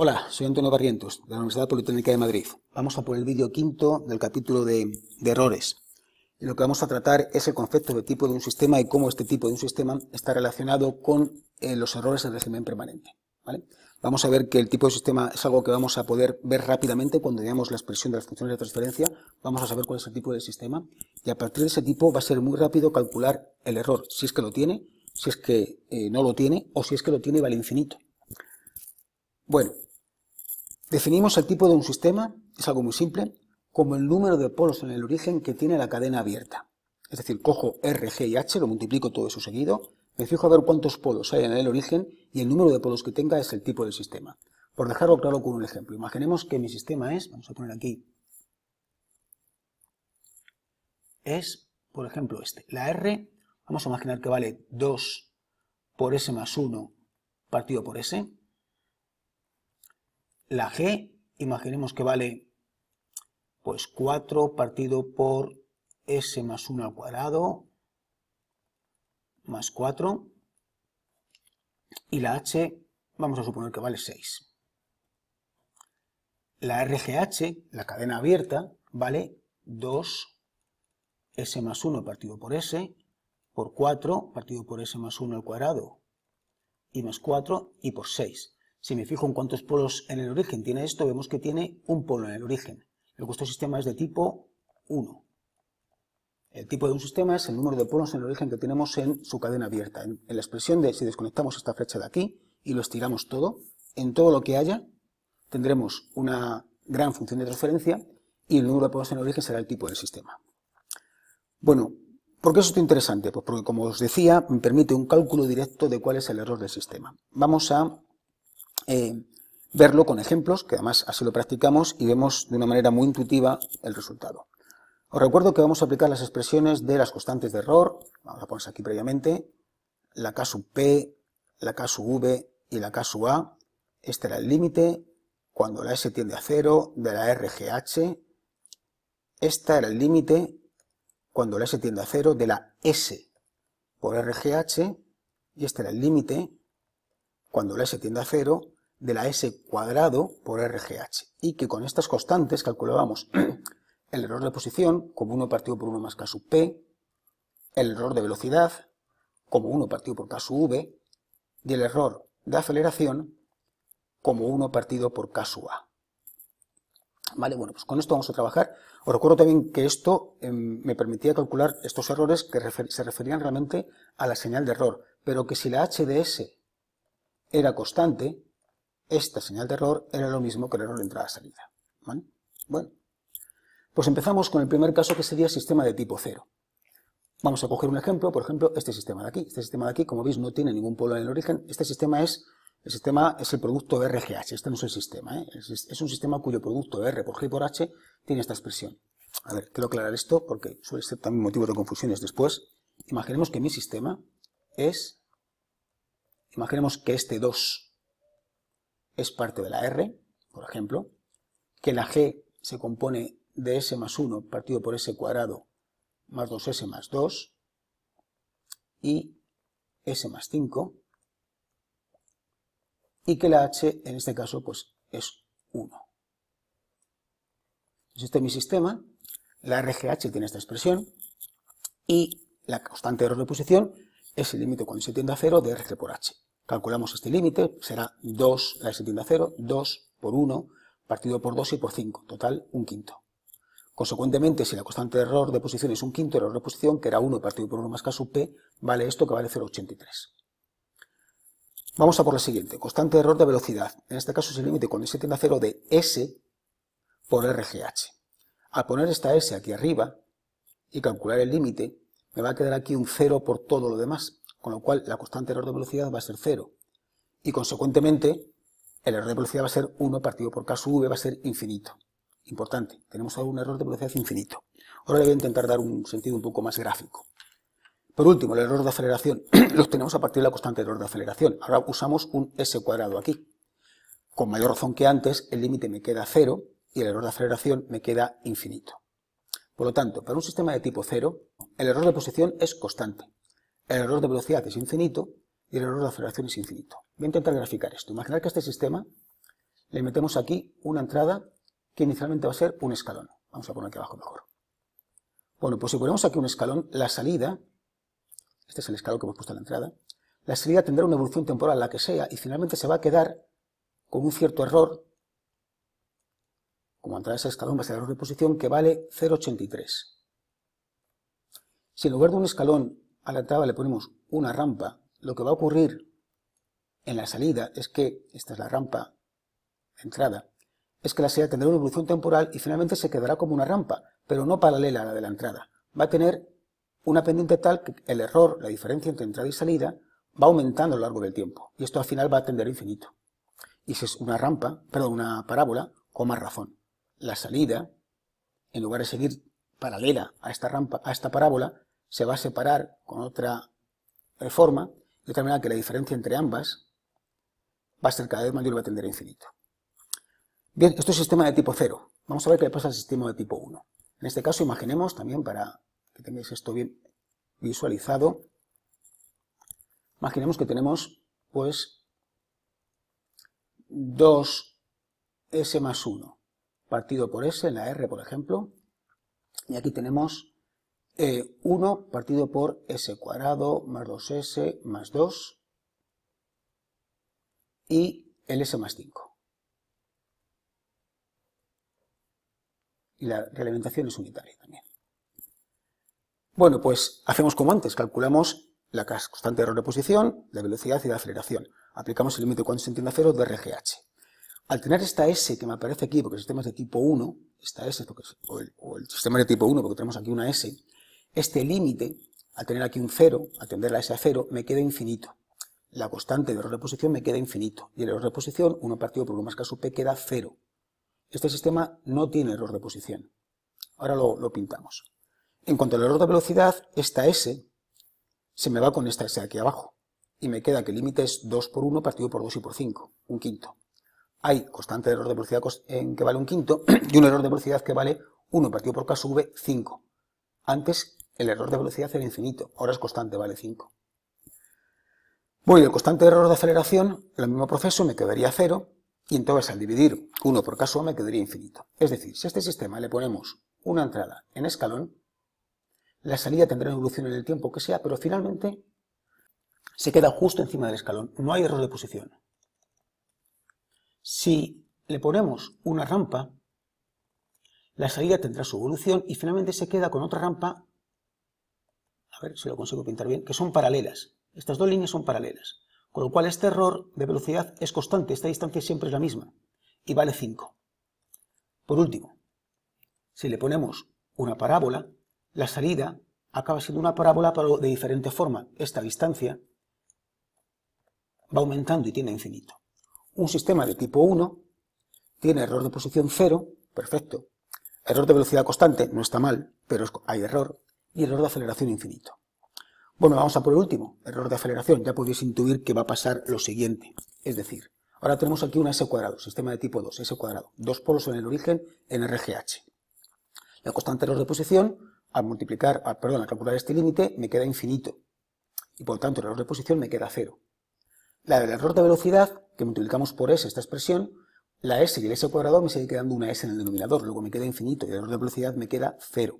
Hola, soy Antonio Barrientos, de la Universidad Politécnica de Madrid. Vamos a por el vídeo quinto del capítulo de, errores. Y lo que vamos a tratar es el concepto de tipo de un sistema y cómo este tipo de un sistema está relacionado con eh, los errores del régimen permanente. ¿vale? Vamos a ver que el tipo de sistema es algo que vamos a poder ver rápidamente cuando veamos la expresión de las funciones de transferencia. Vamos a saber cuál es el tipo de sistema y a partir de ese tipo va a ser muy rápido calcular el error, si es que lo tiene, si es que eh, no lo tiene o si es que lo tiene y vale infinito. Bueno, Definimos el tipo de un sistema, es algo muy simple, como el número de polos en el origen que tiene la cadena abierta. Es decir, cojo R, G y H, lo multiplico todo eso seguido, me fijo a ver cuántos polos hay en el origen y el número de polos que tenga es el tipo del sistema. Por dejarlo claro con un ejemplo, imaginemos que mi sistema es, vamos a poner aquí, es, por ejemplo, este, la R, vamos a imaginar que vale 2 por S más 1 partido por S, la g, imaginemos que vale pues 4 partido por s más 1 al cuadrado más 4 y la h vamos a suponer que vale 6. La RGH, la cadena abierta, vale 2 s más 1 partido por s por 4 partido por s más 1 al cuadrado y más 4 y por 6. Si me fijo en cuántos polos en el origen tiene esto, vemos que tiene un polo en el origen. El este sistema es de tipo 1. El tipo de un sistema es el número de polos en el origen que tenemos en su cadena abierta. En, la expresión de si desconectamos esta flecha de aquí y lo estiramos todo, en todo lo que haya tendremos una gran función de transferencia y el número de polos en el origen será el tipo del sistema. Bueno, ¿por qué eso es interesante? Pues porque, como os decía, me permite un cálculo directo de cuál es el error del sistema. Vamos a eh, verlo con ejemplos, que además así lo practicamos, y vemos de una manera muy intuitiva el resultado. Os recuerdo que vamos a aplicar las expresiones de las constantes de error, vamos a ponerse aquí previamente, la K sub P, la K sub V y la K sub A. Este era el límite cuando la S tiende a cero de la RGH. este era el límite cuando la S tiende a cero de la S por RGH. Y este era el límite cuando la S tiende a cero de la S cuadrado por RGH y que con estas constantes calculábamos el error de posición como 1 partido por 1 más K sub P, el error de velocidad como 1 partido por K sub V y el error de aceleración como 1 partido por K sub A. Vale, bueno, pues con esto vamos a trabajar. Os recuerdo también que esto em, me permitía calcular estos errores que se referían realmente a la señal de error, pero que si la HDS era constante, esta señal de error era lo mismo que el error de entrada-salida. Bueno, pues empezamos con el primer caso que sería sistema de tipo 0. Vamos a coger un ejemplo, por ejemplo, este sistema de aquí. Este sistema de aquí, como veis, no tiene ningún polo en el origen. Este sistema es el sistema es el producto RGH, este no es el sistema. ¿eh? Es un sistema cuyo producto R por G por H tiene esta expresión. A ver, quiero aclarar esto porque suele ser también motivo de confusiones después. Imaginemos que mi sistema es... Imaginemos que este 2 es parte de la R, por ejemplo, que la G se compone de S más 1 partido por S cuadrado más 2S más 2 y S más 5 y que la H en este caso pues es 1. Este es mi sistema, la RGH tiene esta expresión y la constante de de posición es el límite cuando se tiende a 0 de RG por H. Calculamos este límite, será 2, la S tiende a 0, 2 por 1, partido por 2 y por 5, total un quinto. Consecuentemente, si la constante de error de posición es un quinto error de posición, que era 1 partido por 1 más k sub p, vale esto que vale 0,83. Vamos a por lo siguiente, constante de error de velocidad. En este caso es el límite con s tiende a 0 de s por rgh. Al poner esta s aquí arriba y calcular el límite, me va a quedar aquí un 0 por todo lo demás, con lo cual la constante error de velocidad va a ser 0. Y consecuentemente, el error de velocidad va a ser 1 partido por k sub v va a ser infinito. Importante, tenemos ahora un error de velocidad infinito. Ahora le voy a intentar dar un sentido un poco más gráfico. Por último, el error de aceleración lo tenemos a partir de la constante error de aceleración. Ahora usamos un s cuadrado aquí. Con mayor razón que antes, el límite me queda 0 y el error de aceleración me queda infinito. Por lo tanto, para un sistema de tipo 0, el error de posición es constante el error de velocidad es infinito y el error de aceleración es infinito. Voy a intentar graficar esto. Imaginar que a este sistema le metemos aquí una entrada que inicialmente va a ser un escalón. Vamos a poner aquí abajo mejor. Bueno, pues si ponemos aquí un escalón, la salida, este es el escalón que hemos puesto en la entrada, la salida tendrá una evolución temporal, la que sea, y finalmente se va a quedar con un cierto error, como entrada ese escalón va a ser el error de posición, que vale 0,83. Si en lugar de un escalón a la entrada le ponemos una rampa, lo que va a ocurrir en la salida es que, esta es la rampa de entrada, es que la salida tendrá una evolución temporal y finalmente se quedará como una rampa, pero no paralela a la de la entrada. Va a tener una pendiente tal que el error, la diferencia entre entrada y salida, va aumentando a lo largo del tiempo. Y esto al final va a tender infinito. Y si es una rampa, perdón, una parábola, con más razón. La salida, en lugar de seguir paralela a esta rampa, a esta parábola, se va a separar con otra forma, de tal manera que la diferencia entre ambas va a ser cada vez mayor y va a tender a infinito. Bien, esto es sistema de tipo 0. Vamos a ver qué le pasa al sistema de tipo 1. En este caso, imaginemos también, para que tengáis esto bien visualizado, imaginemos que tenemos, pues, 2s más 1 partido por s en la r, por ejemplo, y aquí tenemos 1 eh, partido por s cuadrado más 2s más 2 y el s más 5. Y la realimentación es unitaria también. Bueno, pues hacemos como antes, calculamos la constante de error de posición, la velocidad y la aceleración. Aplicamos el límite cuando se a cero de RGH. Al tener esta S que me aparece aquí, porque el sistema es de tipo 1, esta S, o, el, o el sistema es de tipo 1, porque tenemos aquí una S, este límite, al tener aquí un 0, al tender a 0, me queda infinito. La constante de error de posición me queda infinito. Y el error de posición, 1 partido por 1 más K sub P, queda 0. Este sistema no tiene error de posición. Ahora lo, lo pintamos. En cuanto al error de velocidad, esta S se me va con esta S aquí abajo. Y me queda que el límite es 2 por 1 partido por 2 y por 5, un quinto. Hay constante de error de velocidad en que vale un quinto y un error de velocidad que vale 1 partido por K sub V, 5. Antes el error de velocidad era infinito, ahora es constante, vale 5. Bueno, y el constante de error de aceleración, el mismo proceso, me quedaría 0, y entonces al dividir 1 por caso me quedaría infinito. Es decir, si a este sistema le ponemos una entrada en escalón, la salida tendrá evolución en el tiempo que sea, pero finalmente se queda justo encima del escalón, no hay error de posición. Si le ponemos una rampa, la salida tendrá su evolución y finalmente se queda con otra rampa a ver si lo consigo pintar bien, que son paralelas. Estas dos líneas son paralelas. Con lo cual este error de velocidad es constante, esta distancia siempre es la misma y vale 5. Por último, si le ponemos una parábola, la salida acaba siendo una parábola pero de diferente forma. Esta distancia va aumentando y tiene infinito. Un sistema de tipo 1 tiene error de posición 0, perfecto. Error de velocidad constante, no está mal, pero hay error y error de aceleración infinito. Bueno, vamos a por el último, error de aceleración. Ya podéis intuir que va a pasar lo siguiente. Es decir, ahora tenemos aquí una S cuadrado, sistema de tipo 2, S cuadrado. Dos polos en el origen en RGH. La constante error de posición, al multiplicar, ah, perdón, al calcular este límite, me queda infinito. Y por tanto, el error de posición me queda cero. La del error de velocidad, que multiplicamos por S esta expresión, la S y el S cuadrado me sigue quedando una S en el denominador, luego me queda infinito y el error de velocidad me queda cero.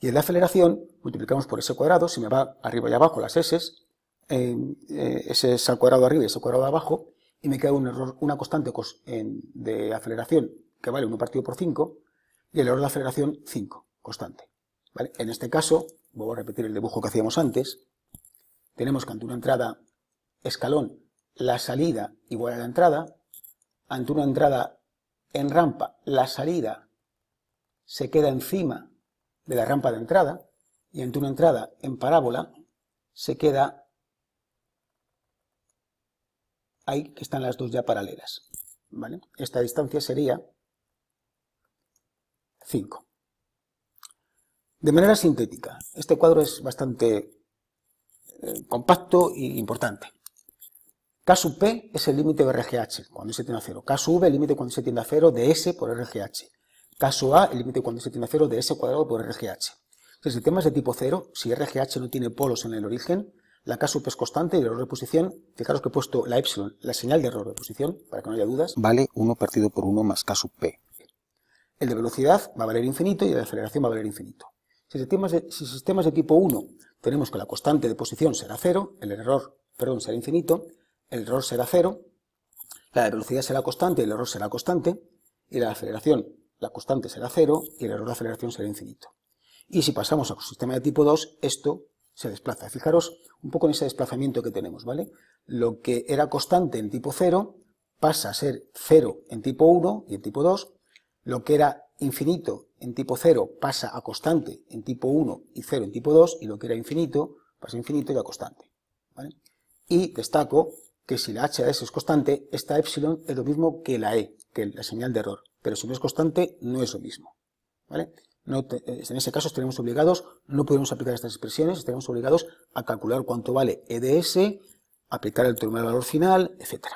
Y en la aceleración multiplicamos por ese cuadrado, si me va arriba y abajo las s, eh, ese es al cuadrado arriba y ese cuadrado abajo, y me queda un error, una constante de aceleración que vale 1 partido por 5, y el error de aceleración 5, constante. En este caso, vuelvo a repetir el dibujo que hacíamos antes, tenemos que ante una entrada escalón, la salida igual a la entrada, ante una entrada en rampa, la salida se queda encima de la rampa de entrada y entre una entrada en parábola se queda ahí que están las dos ya paralelas. ¿vale? Esta distancia sería 5. De manera sintética, este cuadro es bastante eh, compacto e importante. K P es el límite de RGH cuando se tiende a cero. K sub V, el límite cuando se tiende a cero de S por RGH. Caso A, el límite cuando se tiene cero de S cuadrado por RGH. Si el sistema es de tipo 0, si RGH no tiene polos en el origen, la K sub es constante y el error de posición, fijaros que he puesto la epsilon, la señal de error de posición, para que no haya dudas, vale 1 partido por 1 más K sub P. El de velocidad va a valer infinito y el de aceleración va a valer infinito. Si el sistema es de tipo 1 tenemos que la constante de posición será 0, el error, perdón, será infinito, el error será 0, la de velocidad será constante, y el error será constante, y la aceleración la constante será 0 y el error de aceleración será infinito. Y si pasamos al sistema de tipo 2, esto se desplaza. Fijaros un poco en ese desplazamiento que tenemos, ¿vale? Lo que era constante en tipo 0 pasa a ser 0 en tipo 1 y en tipo 2, lo que era infinito en tipo 0 pasa a constante en tipo 1 y 0 en tipo 2, y lo que era infinito pasa a infinito y a constante. Y destaco que si la h es constante, esta epsilon es lo mismo que la e, que es la señal de error pero si no es constante, no es lo mismo. ¿vale? Eh, en ese caso estaremos obligados, no podemos aplicar estas expresiones, estaremos obligados a calcular cuánto vale EDS, aplicar el término del valor final, etc.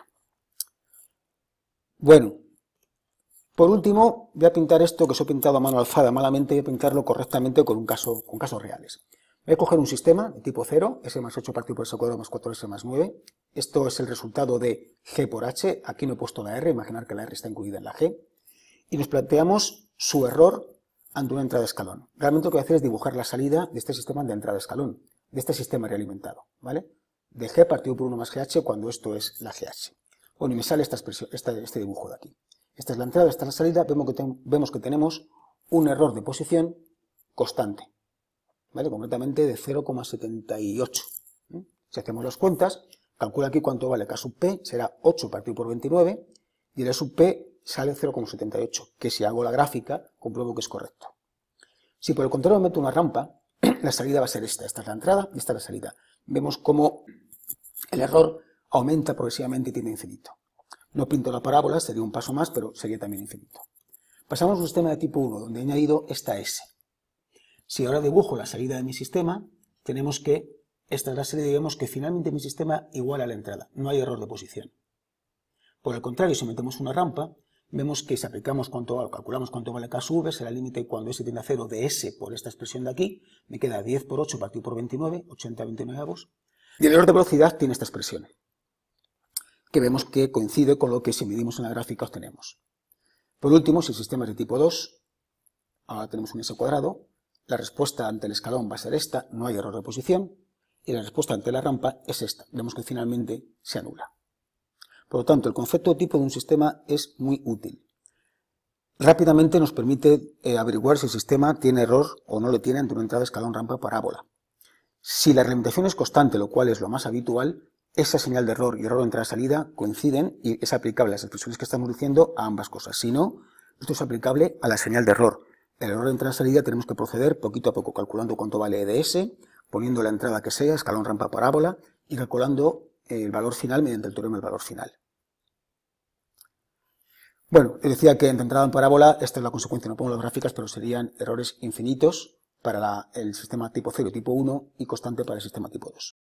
Bueno, por último, voy a pintar esto que os he pintado a mano alzada malamente, voy a pintarlo correctamente con, un caso, con casos reales. Voy a coger un sistema de tipo 0, S más 8 partido por S cuadrado más 4S más 9. Esto es el resultado de G por H. Aquí no he puesto la R, imaginar que la R está incluida en la G y nos planteamos su error ante una entrada de escalón. Realmente lo que voy a hacer es dibujar la salida de este sistema de entrada escalón, de este sistema realimentado, ¿vale? De G partido por 1 más GH cuando esto es la GH. Bueno, y me sale esta este dibujo de aquí. Esta es la entrada, esta es la salida, vemos que, vemos que tenemos un error de posición constante, ¿vale? Completamente de 0,78. ¿eh? Si hacemos las cuentas, calcula aquí cuánto vale K sub P, será 8 partido por 29, y el sub P sale 0,78, que si hago la gráfica, compruebo que es correcto. Si por el contrario meto una rampa, la salida va a ser esta. Esta es la entrada y esta es la salida. Vemos cómo el error aumenta progresivamente y tiene infinito. No pinto la parábola, sería un paso más, pero sería también infinito. Pasamos a un sistema de tipo 1, donde he añadido esta S. Si ahora dibujo la salida de mi sistema, tenemos que esta es la serie y vemos que finalmente mi sistema iguala a la entrada. No hay error de posición. Por el contrario, si metemos una rampa, vemos que si aplicamos cuánto, calculamos cuánto vale KSV, será el límite cuando S tiende a 0 de S por esta expresión de aquí, me queda 10 por 8 partido por 29, 80 29 avos, y el error de velocidad tiene esta expresión, que vemos que coincide con lo que si medimos en la gráfica obtenemos. Por último, si el sistema es de tipo 2, ahora tenemos un S cuadrado, la respuesta ante el escalón va a ser esta, no hay error de posición, y la respuesta ante la rampa es esta, vemos que finalmente se anula. Por lo tanto, el concepto de tipo de un sistema es muy útil. Rápidamente nos permite eh, averiguar si el sistema tiene error o no lo tiene ante una entrada escalón rampa parábola. Si la reglamentación es constante, lo cual es lo más habitual, esa señal de error y error de entrada-salida coinciden y es aplicable a las expresiones que estamos diciendo a ambas cosas. Si no, esto es aplicable a la señal de error. El error de entrada-salida tenemos que proceder poquito a poco, calculando cuánto vale EDS, poniendo la entrada que sea, escalón rampa parábola y calculando eh, el valor final mediante el teorema del valor final. Bueno, decía que en en parábola, esta es la consecuencia, no pongo las gráficas, pero serían errores infinitos para el sistema tipo 0 tipo 1 y constante para el sistema tipo 2.